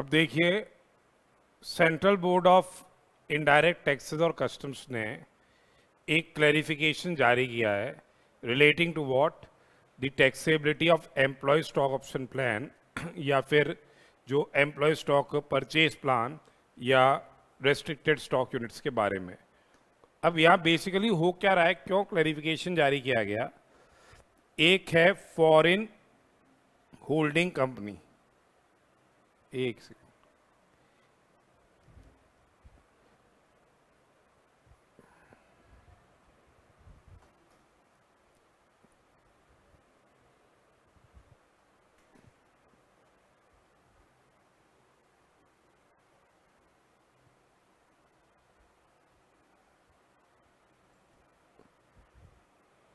अब देखिए central board of indirect taxes और कस्टम्स ने एक क्लैरिफिकेशन जारी किया है relating to what the taxability of employ stock option plan या फिर जो एम्प्लॉय स्टॉक परचेज प्लान या रेस्ट्रिक्टेड स्टॉक यूनिट्स के बारे में अब यहाँ बेसिकली हो क्या रहा है क्यों क्लैरिफिकेशन जारी किया गया एक है फॉरेन होल्डिंग कंपनी एक सेकेंड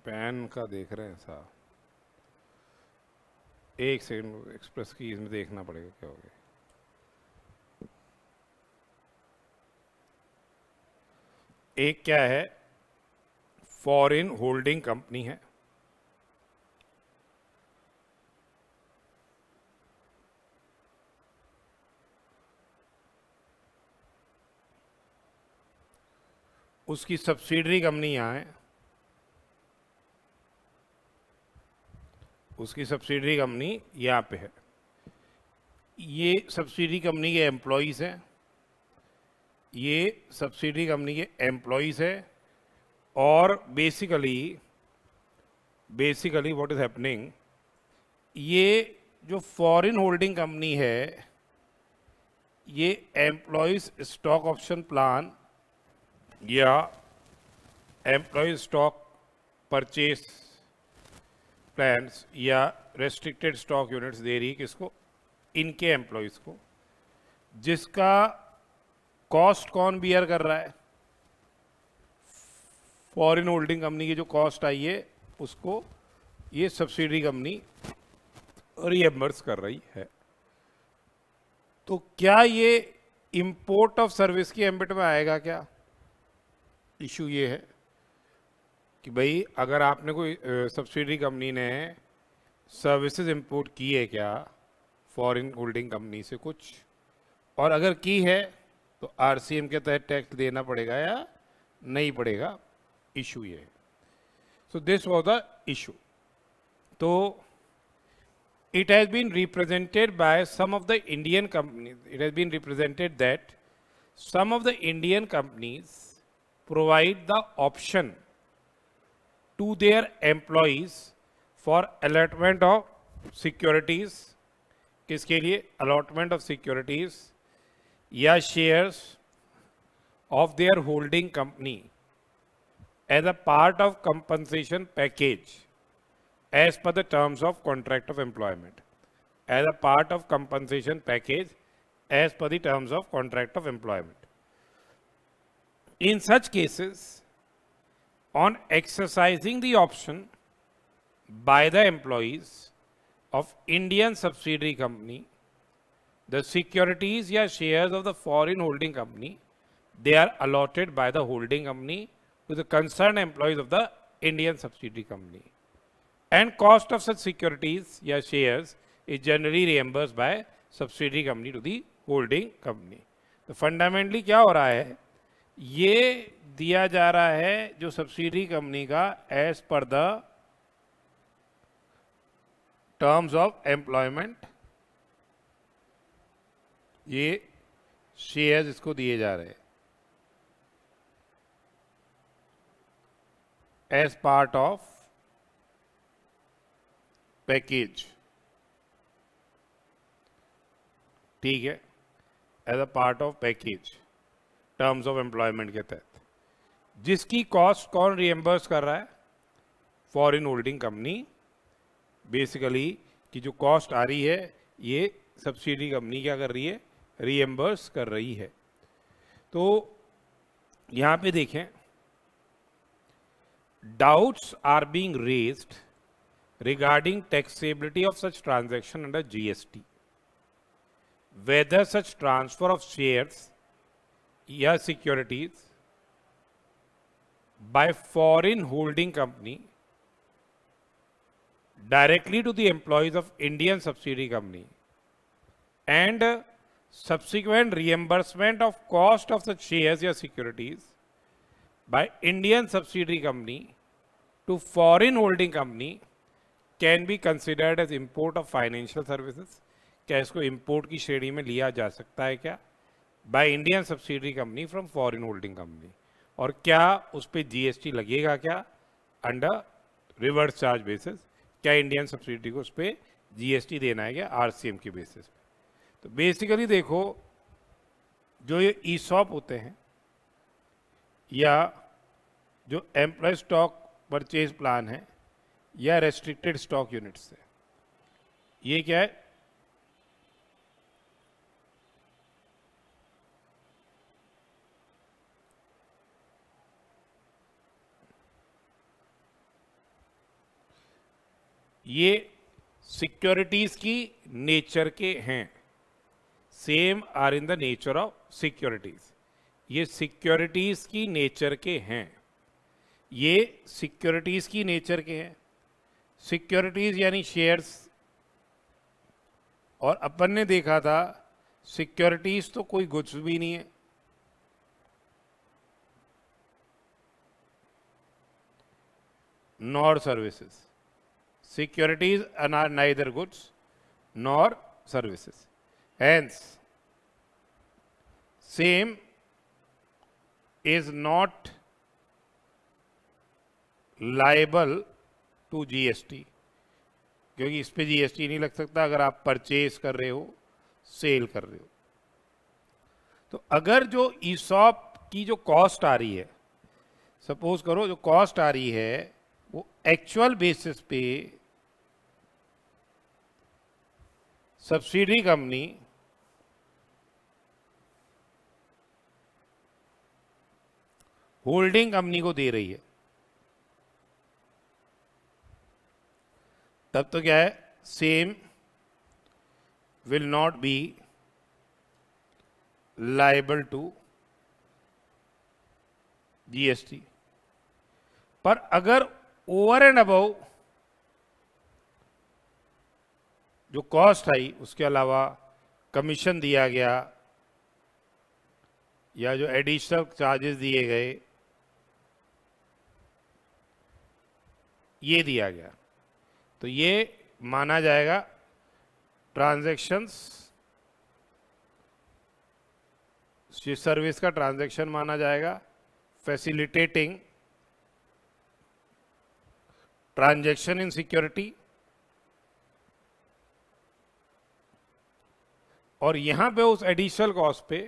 पैन का देख रहे हैं साहब एक सेकंड एक्सप्रेस की इसमें देखना पड़ेगा क्या हो गया एक क्या है फॉरेन होल्डिंग कंपनी है उसकी सब्सिडरी कंपनी यहां है उसकी सब्सिडरी कंपनी यहां पे है ये सब्सिडरी कंपनी के एम्प्लॉयज़ हैं ये सब्सिडी कंपनी के एम्प्लॉयज़ है और basically basically what is happening ये जो फॉरेन होल्डिंग कंपनी है ये एम्प्लॉयज़ स्टॉक ऑप्शन प्लान या एम्प्लॉय स्टॉक परचेस प्लान्स या रेस्ट्रिक्टेड स्टॉक यूनिट्स दे रही किसको इनके एम्प्लॉयज़ को जिसका कॉस्ट कौन बियर कर रहा है फॉरेन होल्डिंग कंपनी की जो कॉस्ट आई है उसको ये सब्सिडी कंपनी रीएम्बर्स कर रही है तो क्या ये इंपोर्ट ऑफ सर्विस की एम्बिट में आएगा क्या इशू ये है कि भाई अगर आपने कोई सब्सिडी कंपनी ने सर्विसेज इंपोर्ट की है क्या फॉरेन होल्डिंग कंपनी से कुछ और अगर की है तो आरसीएम के तहत टैक्स देना पड़ेगा या नहीं पड़ेगा इशू ये so this was the issue तो it has been represented by some of the Indian company it has been represented that some of the Indian companies provide the option to their employees for allotment of securities किसके लिए allotment of securities या shares of their holding company as a part of compensation package as per the terms of contract of employment as a part of compensation package as per the terms of contract of employment in such cases on exercising the option by the employees of indian subsidiary company The securities or shares of the foreign holding company, they are allotted by the holding company to the concerned employees of the Indian subsidiary company. And cost of such securities or shares is generally reimbursed by subsidiary company to the holding company. so fundamentally kya ho raha hai ye diya ja raha hai jo subsidiary company ka as per the terms of employment ये shares इसको दिए जा रहे हैं as part of package ठीक है as a part of package terms of employment के तहत जिसकी कॉस्ट कौन रिएम्बर्स कर रहा है फॉरेन होल्डिंग कंपनी बेसिकली कि जो कॉस्ट आ रही है ये सब्सिडी कंपनी क्या कर रही है रीएम्बर्स कर रही है तो यहां पे देखें doubts are being raised regarding taxability of such transaction under GST whether such transfer of shares या securities by foreign holding company directly to the employees of Indian subsidy company and subsequent reimbursement of cost of the shares or securities by Indian subsidiary company to foreign holding company can be considered as import of financial services क्या इसको import की श्रेणी में लिया जा सकता है क्या by Indian subsidiary company from foreign holding company और क्या उस पर जीएसटी लगेगा क्या अंडर रिवर्स चार्ज बेसिस क्या इंडियन सब्सिडी को उस पर जीएसटी देना है क्या आरसीएम के बेसिस पे तो बेसिकली देखो जो ये ई शॉप होते हैं या जो एम्प्लॉय स्टॉक परचेज प्लान है या रेस्ट्रिक्टेड स्टॉक यूनिट्स है ये क्या है ये सिक्योरिटीज़ की नेचर के हैं same are in the nature of securities ये सिक्योरिटीज की नेचर के हैं ये सिक्योरिटीज की नेचर के हैं सिक्योरिटीज यानी शेयर्स और अपन ने देखा था सिक्योरिटीज तो कोई गुड्स भी नहीं है nor securities Securities are neither goods nor services Hence, same is not liable to GST क्योंकि इस पर जीएसटी नहीं लग सकता अगर आप परचेज कर रहे हो सेल कर रहे हो तो अगर जो ईसॉप की जो कॉस्ट आ रही है सपोज करो जो कॉस्ट आ रही है वो एक्चुअल बेसिस पे सब्सिडी कंपनी होल्डिंग कंपनी को दे रही है तब तो क्या है same will not be liable to GST पर अगर ओवर एंड अबव जो कॉस्ट आई उसके अलावा कमीशन दिया गया या जो एडिशनल चार्जेस दिए गए ये दिया गया तो ये माना जाएगा ट्रांजैक्शंस सर्विस का ट्रांजेक्शन माना जाएगा फैसिलिटेटिंग ट्रांजेक्शन इन सिक्योरिटी और यहां पे उस एडिशनल कॉस्ट पे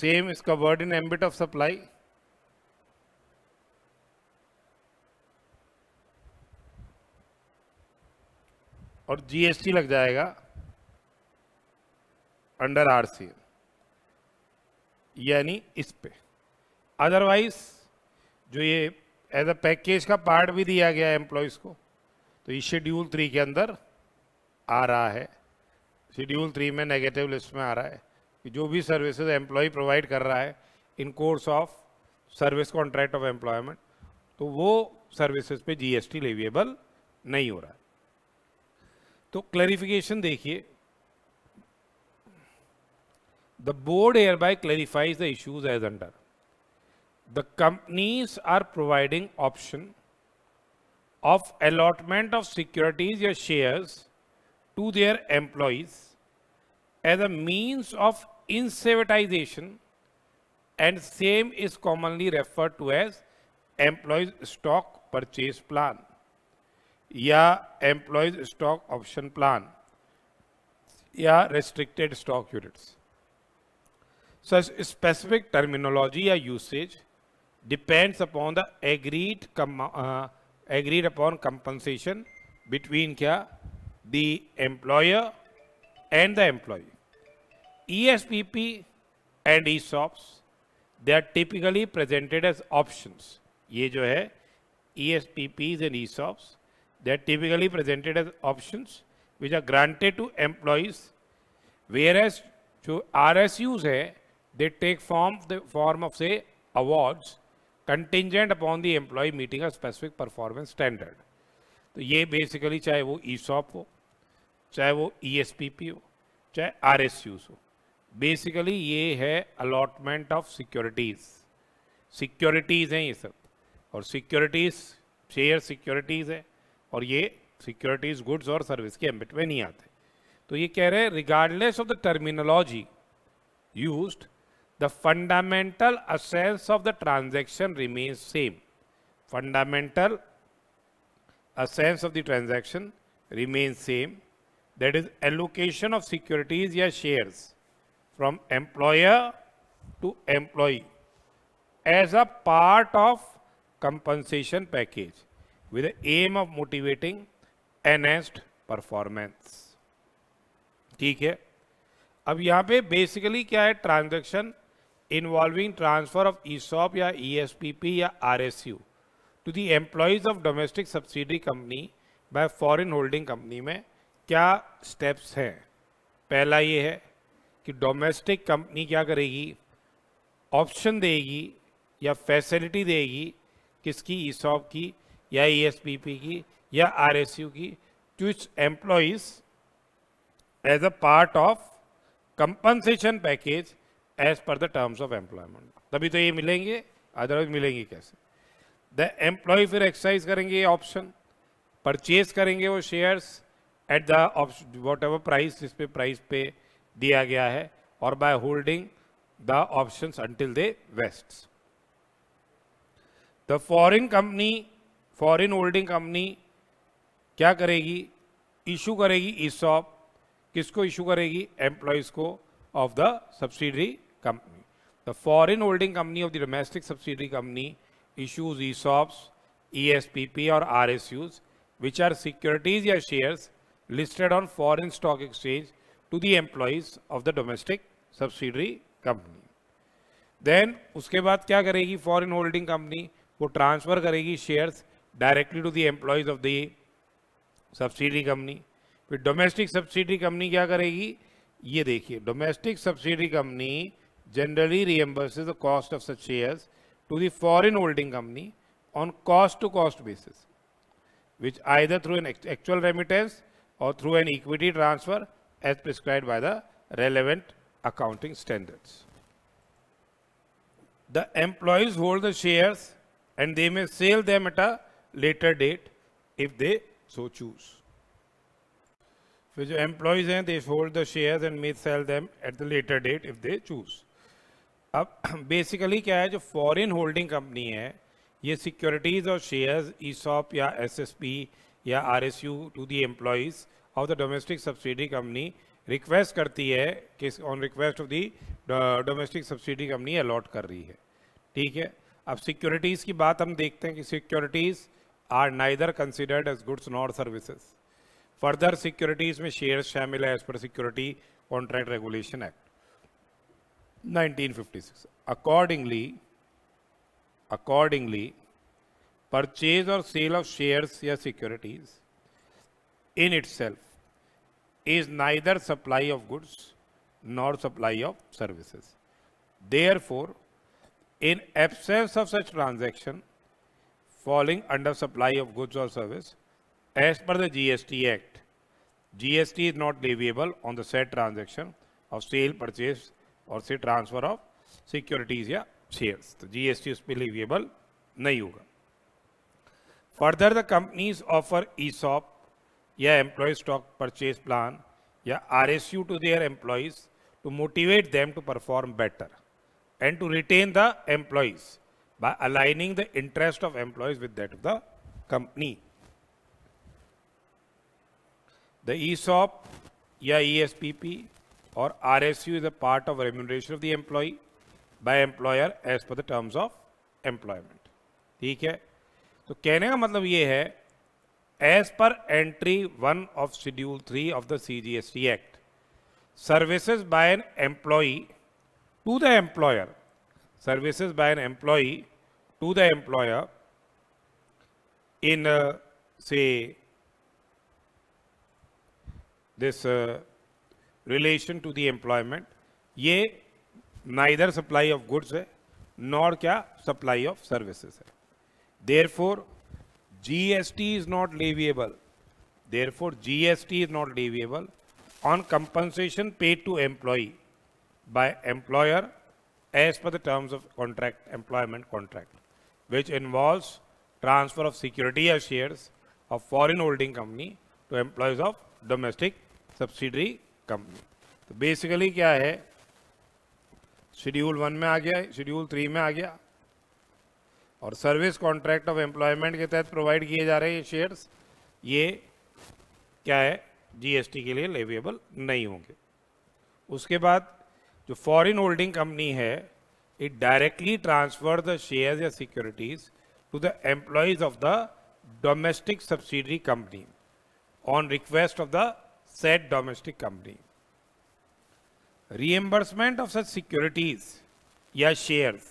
सेम इसका word in ambit of supply और जीएसटी लग जाएगा अंडर आरसी यानी इस पे अदरवाइज जो ये एज अ पैकेज का पार्ट भी दिया गया है एम्प्लॉयज़ को तो ये शेड्यूल थ्री के अंदर आ रहा है शेड्यूल थ्री में नेगेटिव लिस्ट में आ रहा है कि जो भी सर्विसेज एम्प्लॉय प्रोवाइड कर रहा है in course of service contract of employment तो वो सर्विसेज पे जीएसटी लेवियबल नहीं हो रहा है तो क्लैरिफिकेशन देखिए the board hereby clarifies the issues as under the companies are providing option of allotment of securities या shares to their employees as a means of incentivisation and same is commonly refer to as employees stock purchase plan या employees stock option plan या restricted stock units such specific terminology या usage depends upon the agreed agreed upon compensation between क्या the employer and the employ ESPP and ESOPs they are typically presented as option ये जो है ESPPs and ESOPs They are typically presented as options which are granted to employees, whereas to RSUs hai they take form the form of say awards contingent upon the employee meeting a specific performance standard. to ye basically chahe wo ESOP ho chahe wo ESPP ho chahe RSUs ho basically ye hai allotment of securities securities hain ye sab aur securities share securities hai और ये securities goods और service के ambit में नहीं आते तो ये कह रहे हैं regardless of the terminology use the fundamental essence of the transaction remain same fundamental essence of the transaction remain same that is allocation of securities या share from employer to employee as a part of compensation package with the aim of motivating enhanced performance ठीक है अब यहाँ पे basically क्या है transaction involving transfer of ESOP या ESPP e या RSU to the employees of domestic subsidy company by foreign holding company में क्या स्टेप्स हैं पहला ये है कि डोमेस्टिक कंपनी क्या करेगी ऑप्शन देगी या फैसिलिटी देगी किसकी ईसॉप की या ईएसपीपी e की या आरएसयू की to its employees as a part of compensation package as per the terms of employment तभी तो ये मिलेंगे अदरवाइज मिलेंगे कैसे द एम्प्लॉय फिर एक्सरसाइज करेंगे ये ऑप्शन परचेज करेंगे वो shares at the option whatever price जिस पे प्राइस पे दिया गया है और by holding the options until they vest the foreign company foreign holding company क्या करेगी इशू करेगी ईसॉप को इशू करेगी एम्प्लॉयज को of the subsidiary company the foreign holding company of the domestic subsidiary company issues E ESOP S P e P और RSUs which are securities या shares listed on foreign stock exchange to the employees of the domestic subsidiary company then उसके बाद क्या करेगी foreign holding company वो transfer करेगी shares directly to the employees of the subsidiary company. फिर domestic company? Company क्या करेगी ये देखिए domestic company generally reimburses the cost of such shares to the foreign holding company on cost to cost basis which either through an actual remittance or through an equity transfer as prescribed by the relevant accounting standards. The employees hold the shares and they may sell them at a later date if they so choose फिर जो employees हैं they hold the share and may sell them at the later date if they choose अब basically क्या है जो foreign holding company है ये securities और शेयर्स सॉप या एस एस पी या U to the employees of the domestic subsidy company request करती है कि on request of the domestic subsidy company allot कर रही है ठीक है अब सिक्योरिटीज़ की बात हम देखते हैं कि securities are neither considered as goods nor services. Further, securities may shares शामिल as per Security Contract Regulation Act 1956. Accordingly, accordingly, purchase or sale of shares or securities in itself is neither supply of goods nor supply of services. Therefore, in absence of such transaction, falling under supply of goods or service as per the GST Act. GST is not leviable on the said transaction of sale, purchase or say transfer of securities or shares. The GST is not leviable. Further, the companies offer ESOP or employee stock purchase plan or RSU to their employees to motivate them to perform better and to retain the employees. by aligning the interest of employees with that of the company. The ESOP या ESPP or RSU is a part of remuneration of the employee by employer as per the terms of employment. theek hai to kehne ka matlab ye hai as per entry 1 of schedule 3 of the cgst act services by an employee to the employer services by an employee to the employer in, uh, say, this uh, relation to the employment, ye neither supply of goods nor kya supply of services Therefore, GST is not leviable. Therefore, GST is not leviable on compensation paid to employee by employer as per the terms of contract employment contract which involves transfer of security or shares of foreign holding company to employees of domestic subsidiary company तो basically क्या है schedule one में आ गया schedule 3 mein aa gaya और service contract of employment के तहत provide किए जा रहे हैं शेयर्स ये क्या है जीएसटी के लिए लेवेबल नहीं होंगे उसके बाद जो फॉरेन होल्डिंग कंपनी है it directly transfer the shares या securities to the employees of the domestic subsidiary company on request of the set domestic company reimbursement of such securities या shares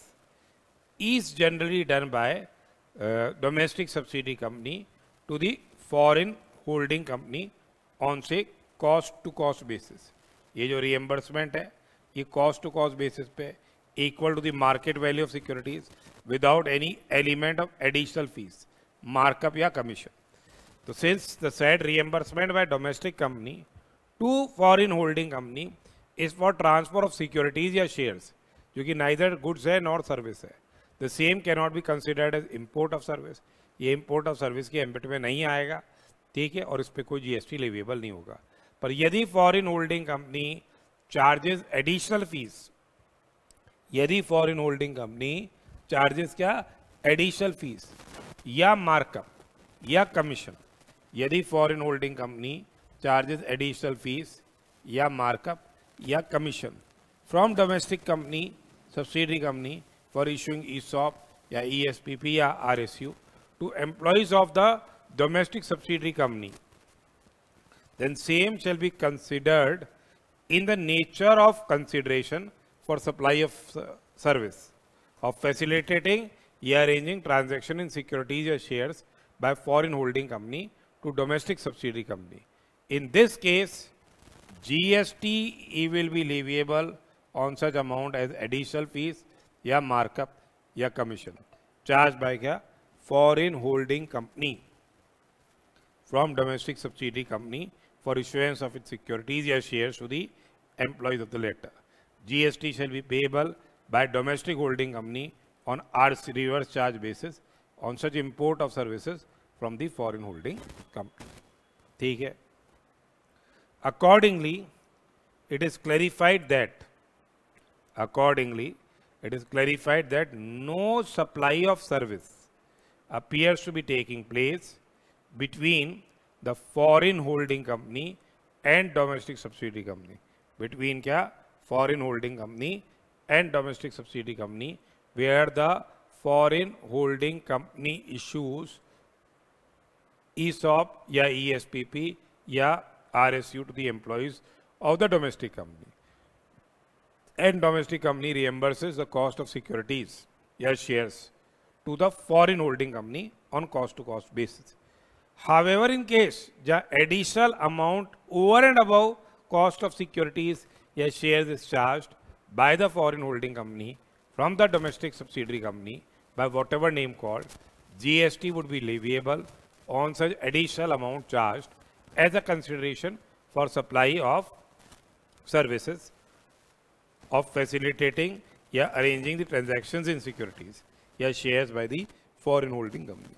is generally done by domestic subsidy company to the foreign holding company on से cost to cost basis ये जो reimbursement है ये cost to cost basis पे equal to the market value of securities without any element of additional fees markup या commission तो since the set reimbursement by domestic company to foreign holding company is for transfer of securities या shares जो कि neither goods है nor service है the same can not be considered as import of service ये import of service के ambit में नहीं आएगा ठीक है और इस पर कोई जीएसटी लेवेबल नहीं होगा पर यदि foreign holding company charges additional fees यदि फॉरेन होल्डिंग कंपनी चार्जेस क्या एडिशनल फीस या मार्कअप या कमीशन यदि foreign holding company charges additional fees या मार्कअप या commission from domestic company subsidy company for issuing ESOP या ESPP या RSU to employees of the domestic subsidiary company then same shall be considered in the nature of consideration for supply of service of facilitating arranging transaction in securities or shares by foreign holding company to domestic subsidiary company. In this case, GST will be leviable on such amount as additional fees or markup, or commission charged by a foreign holding company from domestic subsidiary company for issuance of its securities or shares to the employees of the latter. GST shall be payable by domestic holding company on arts reverse charge basis on such import of services from the foreign holding company. accordingly it is clarified that accordingly it is clarified that no supply of service appears to be taking place between the foreign holding company and domestic subsidiary company. Between kya? Foreign holding company and domestic subsidiary company where the foreign holding company issues ESOP ya ESPP ya RSU to the employees of the domestic company. And domestic company reimburses the cost of securities, ya shares, to the foreign holding company on cost to -cost basis. However, in case the additional amount over and above cost of securities a shares is charged by the foreign holding company from the domestic subsidiary company by whatever name called, GST would be leviable on such additional amount charged as a consideration for supply of services of facilitating or arranging the transactions in securities or shares by the foreign holding company.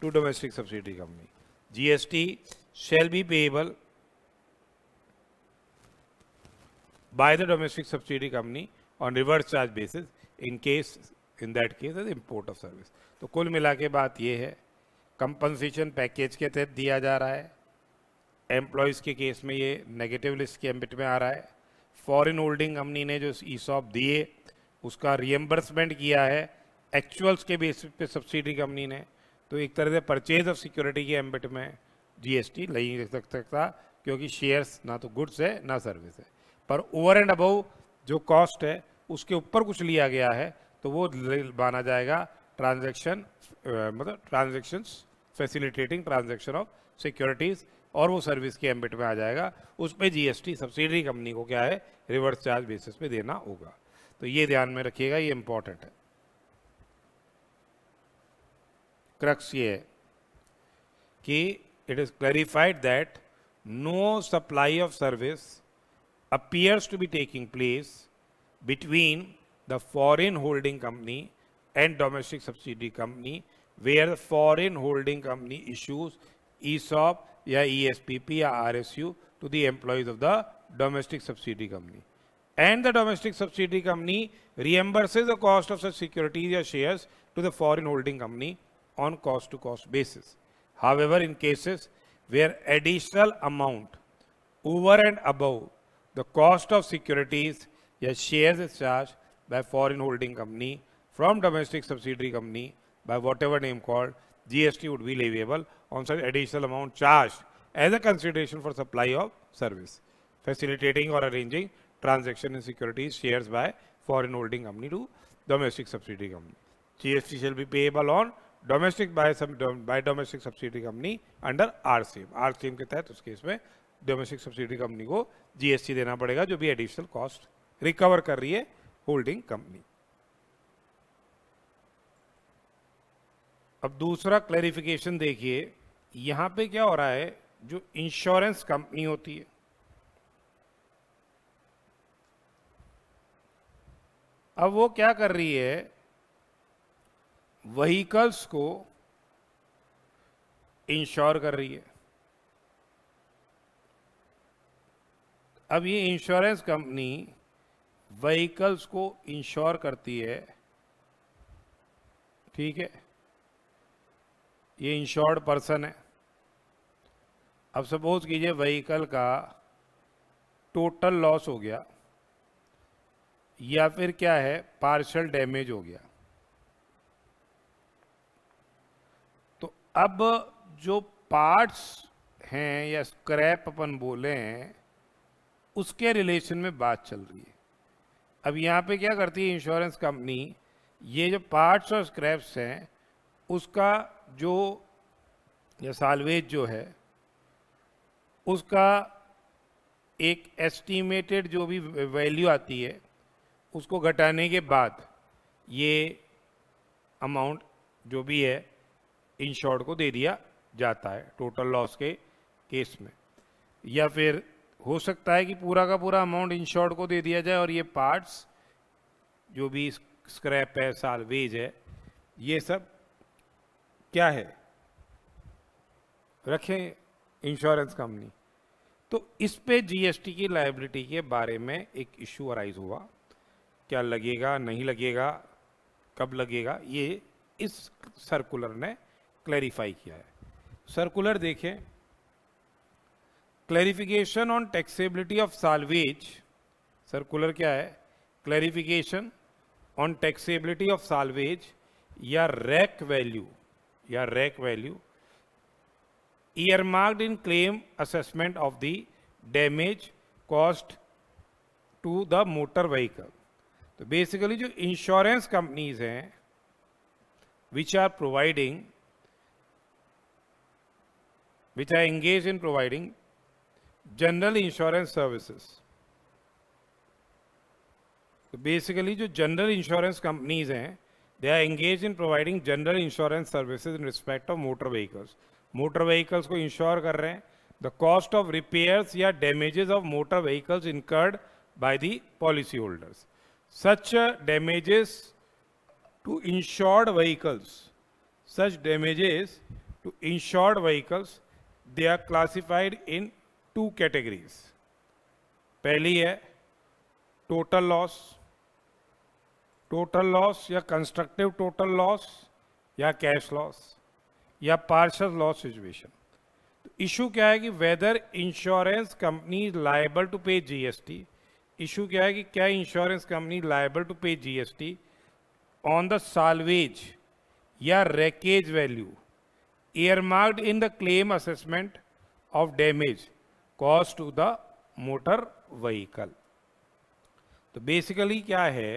to domestic subsidiary company. GST shall be payable by the domestic subsidiary company on reverse charge basis in case in that case as import of service. तो कुल मिला के बात ये है compensation package के तहत दिया जा रहा है एम्प्लॉयज़ के केस में ये नेगेटिव लिस्ट के एम्बिट में आ रहा है फॉरेन होल्डिंग कंपनी ने जो ईसॉप दिए उसका रिएम्बर्समेंट किया है एक्चुअल्स के बेसिस पे सब्सिडी कंपनी ने तो एक तरह से परचेज ऑफ सिक्योरिटी के एम्बिट में जीएसटी नहीं रख सक सकता क्योंकि शेयर्स ना तो गुड्स है ना सर्विस है पर ओवर एंड अबव जो कॉस्ट है उसके ऊपर कुछ लिया गया है तो वो माना जाएगा ट्रांजेक्शन मतलब transaction facilitating transaction of securities और वो सर्विस के एम्बिट में आ जाएगा उसमें जीएसटी सब्सिडरी कंपनी को क्या है रिवर्स चार्ज बेसिस पे देना होगा तो ये ध्यान में रखिएगा ये इंपॉर्टेंट है क्रक्स ये है कि it is clarified that no supply of service appears to be taking place between the foreign holding company and domestic subsidiary company where the foreign holding company issues ESOP या ESPP या RSU to the employees of the domestic subsidiary company. And the domestic subsidiary company reimburses the cost of such securities or shares to the foreign holding company on cost to cost basis. However, in cases where additional amount over and above the cost of securities as shares is charged by foreign holding company from domestic subsidiary company by whatever name called, GST would be levyable on such additional amount charged as a consideration for supply of service, facilitating or arranging transaction in securities shares by foreign holding company to domestic subsidiary company. GST shall be payable on domestic by by domestic subsidy company under R M R M के तहत उस केस में domestic subsidy company को GST देना पड़ेगा जो भी एडिशनल कॉस्ट रिकवर कर रही है होल्डिंग कंपनी अब दूसरा क्लैरिफिकेशन देखिए यहां पे क्या हो रहा है जो इंश्योरेंस कंपनी होती है अब वो क्या कर रही है वहीकल्स को इंश्योर कर रही है अब ये इंश्योरेंस कंपनी वहीकल्स को इंश्योर करती है ठीक है ये इंश्योर्ड पर्सन है अब सपोज कीजिए वहीकल का टोटल लॉस हो गया या फिर क्या है पार्शल डैमेज हो गया अब जो पार्ट्स हैं या स्क्रैप अपन बोले हैं उसके रिलेशन में बात चल रही है अब यहाँ पे क्या करती है इंश्योरेंस कंपनी ये जो पार्ट्स और स्क्रैप्स हैं उसका जो या सालवेज जो है उसका एक एस्टिमेटेड जो भी वैल्यू आती है उसको घटाने के बाद ये अमाउंट जो भी है इंश्योर्ड को दे दिया जाता है टोटल लॉस के केस में या फिर हो सकता है कि पूरा का पूरा अमाउंट इंश्योर्ड को दे दिया जाए और ये पार्ट्स जो भी स्क्रैप है साल वेज है ये सब क्या है रखें इंश्योरेंस कंपनी तो इस पे जीएसटी की लाइबिलिटी के बारे में एक इशू अराइज हुआ क्या लगेगा नहीं लगेगा कब लगेगा ये इस सर्कुलर ने क्लैरिफाई किया है सर्कुलर देखें clarification on taxability of salvage circular क्या है clarification on taxability of salvage या रैक वैल्यू या wreck value marked in claim assessment of the damage cost to the motor vehicle तो बेसिकली जो इंश्योरेंस कंपनीज हैं which are providing which are engaged in providing general insurance services. So basically, the general insurance companies हैं they are engaged in providing general insurance services in respect of motor vehicles. Motor vehicles को insure कर रहे the cost of repairs or damages of motor vehicles incurred by the policy holders. Such damages to insured vehicles, such damages to insured vehicles they are classified in two categories पहली है total loss total loss या constructive total loss या cash loss या partial loss situation तो issue क्या है कि whether insurance company liable to pay GST issue क्या है कि क्या insurance company liable to pay GST on the salvage या wreckage value earmarked in the claim assessment of damage caused to the motor vehicle तो basically क्या है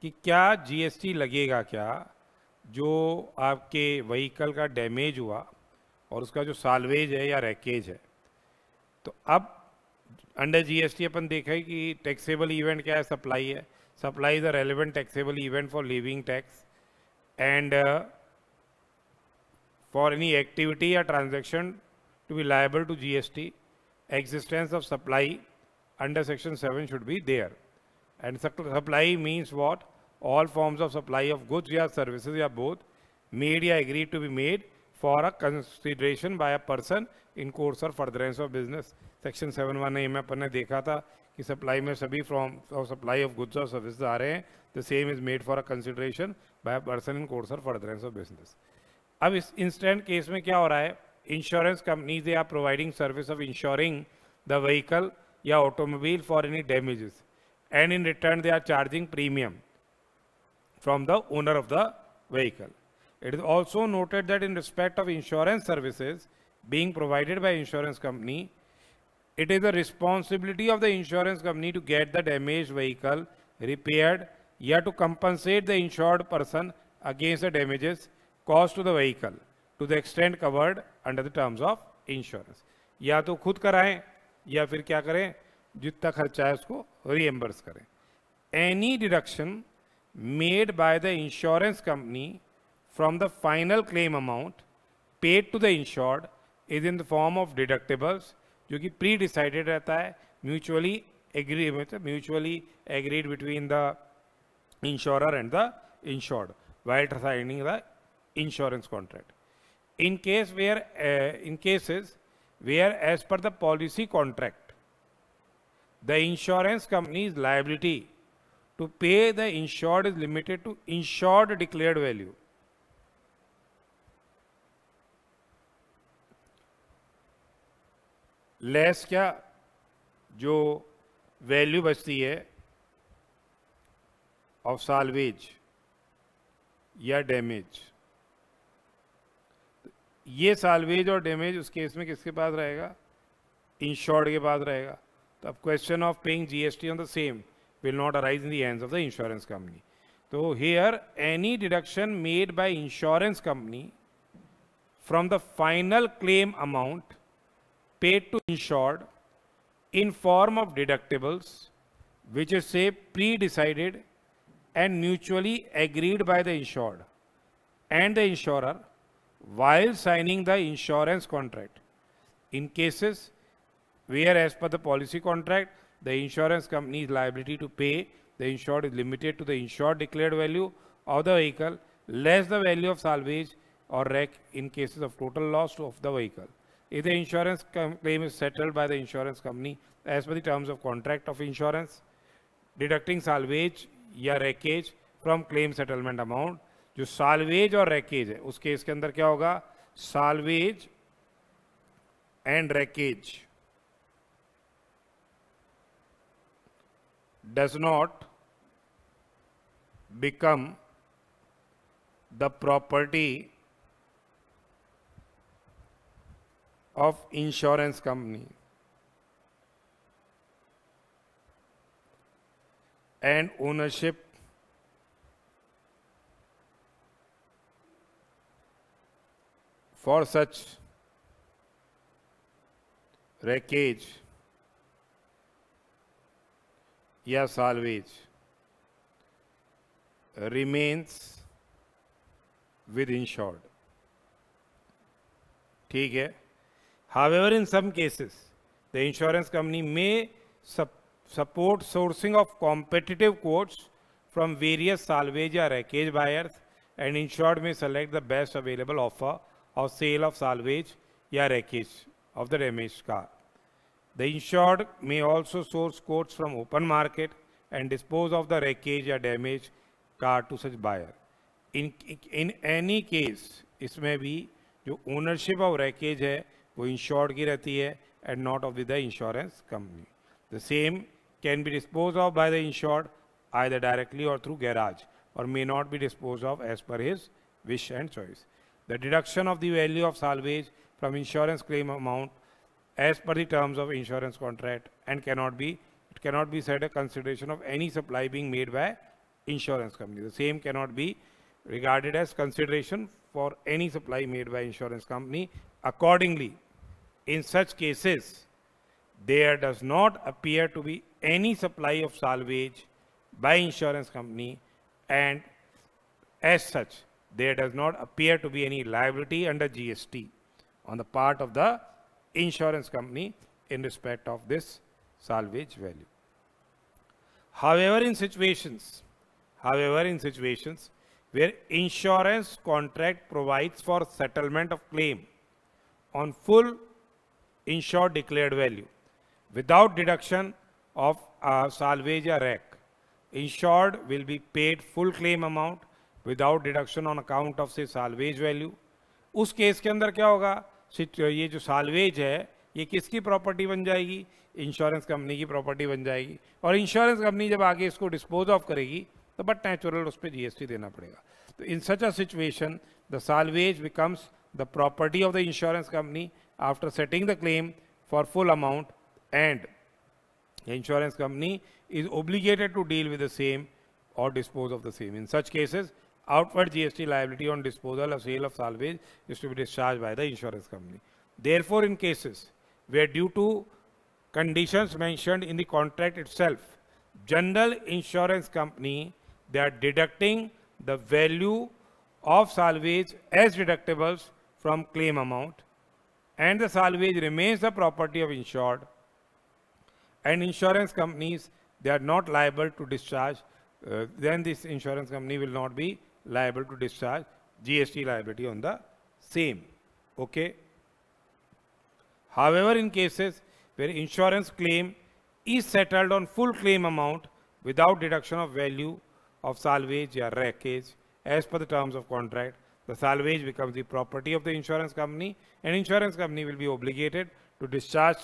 कि क्या जीएसटी लगेगा क्या जो आपके व्हीकल का डैमेज हुआ और उसका जो सालवेज है या रैकेज है तो अब अंडर जीएसटी अपन देखा कि टैक्सेबल इवेंट क्या है सप्लाई है supply is a relevant taxable event for levying tax and for any activity or transaction to be liable to GST, existence of supply under section 7 should be there. And supply means what? All forms of supply of goods or services or both made or agreed to be made for a consideration by a person in course or furtherance of business. Section 71, I A में अपन ने देखा था कि supply में सभी from और supply of goods और सर्विस आ रहे हैं the same is made for a consideration by person in course और फर्दरेंस ऑफ बिजनेस अब इस इंस्टेंट केस में क्या हो रहा है insurance company they are providing service of insuring the vehicle या automobile for any damages and in return they are charging premium from the owner of the vehicle it is also noted that in respect of insurance services being provided by insurance company it is the responsibility of the insurance company to get the damage vehicle repair या to compensate the insured person against the damages cost to the vehicle to the extend covered under the terms of insurance या तो खुद कराएं या फिर क्या करें जितना खर्चा है उसको रीएम्बर्स करें any deduction made by the insurance company from the final claim amount paid to the insured is in the form of deductibles जो कि प्री डिसाइडेड रहता है म्यूचुअली एग्री मतलब mutually agreed between the insurer and the insured while signing the insurance contract. In case where, uh, in cases where as per the policy contract, the insurance company's liability to pay the insured is limited to insured declared value. Less क्या जो value बचती है of salvage या damage ये salvage और damage उस केस में किसके पास रहेगा इंश्योर्ड के पास रहेगा तो अब question of paying GST on the same will not arise in the hands of the insurance company तो here any deduction made by insurance company from the final claim amount paid to insured in form of deductibles which is से predecided and mutually agreed by the insured and the insurer while signing the insurance contract. In cases where as per the policy contract, the insurance company's liability to pay the insured is limited to the insured declared value of the vehicle less the value of salvage or wreck in cases of total loss of the vehicle. If the insurance claim is settled by the insurance company as per the terms of contract of insurance, deducting salvage or wreckage from claim settlement amount जो salvage और wreckage है उसके इसके अंदर क्या होगा salvage and wreckage does not become the property of insurance company and ownership for such wreckage या salvage remains with insured ठीक है however in some cases the insurance company may sup support sourcing of competitive quotes from various salvage or wreckage buyers and insured may select the best available offer Of sale of salvage or wreckage of the damaged car. The insured may also source quotes from open market and dispose of the wreckage or damaged car to such buyer. In, in any case, it may be the ownership of wreckage is insured की insured, है and not of the insurance company the same can be dispose of by the either directly or through garage or may not be disposed of as per his wish and choice the deduction of the value of salvage from insurance claim amount as per the terms of insurance contract and cannot be it cannot be said a consideration of any supply being made by insurance company the same cannot be regarded as consideration for any supply made by insurance company accordingly in such cases there does not appear to be any supply of salvage by insurance company and as such there does not appear to be any liability under GST on the part of the insurance company in respect of this salvage value. However, in situations, however, in situations where insurance contract provides for settlement of claim on full insured declared value without deduction of uh, salvage or wreck, insured will be paid full claim amount without deduction on account of से salvage value उस case के अंदर क्या होगा ये जो salvage है ये किसकी प्रॉपर्टी बन जाएगी इंश्योरेंस कंपनी की प्रॉपर्टी बन जाएगी और इंश्योरेंस कंपनी जब आगे इसको डिस्पोज ऑफ करेगी तो बट नेचुरल उस पर जीएसटी देना पड़ेगा तो in such a situation the salvage becomes the property of the insurance company after setting the claim for full amount and insurance company is obligated to deal with the same और dispose of the same in such cases outward GST liability on disposal of sale of salvage is to be discharged by the insurance company. Therefore, in cases where due to conditions mentioned in the contract itself, general insurance company, they are deducting the value of salvage as deductibles from claim amount and the salvage remains the property of insured and insurance companies, they are not liable to discharge, uh, then this insurance company will not be liable to discharge GST liability on the same. Okay. However, in cases where insurance claim is settled on full claim amount without deduction of value of salvage or wreckage as per the terms of contract, the salvage becomes the property of the insurance company and insurance company will be obligated to discharge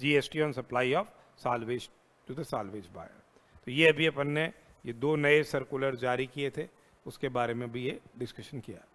GST on supply of salvage to the salvage buyer. तो ये अभी अपन ने ये दो नए circular जारी किए थे उसके बारे में भी ये डिस्कशन किया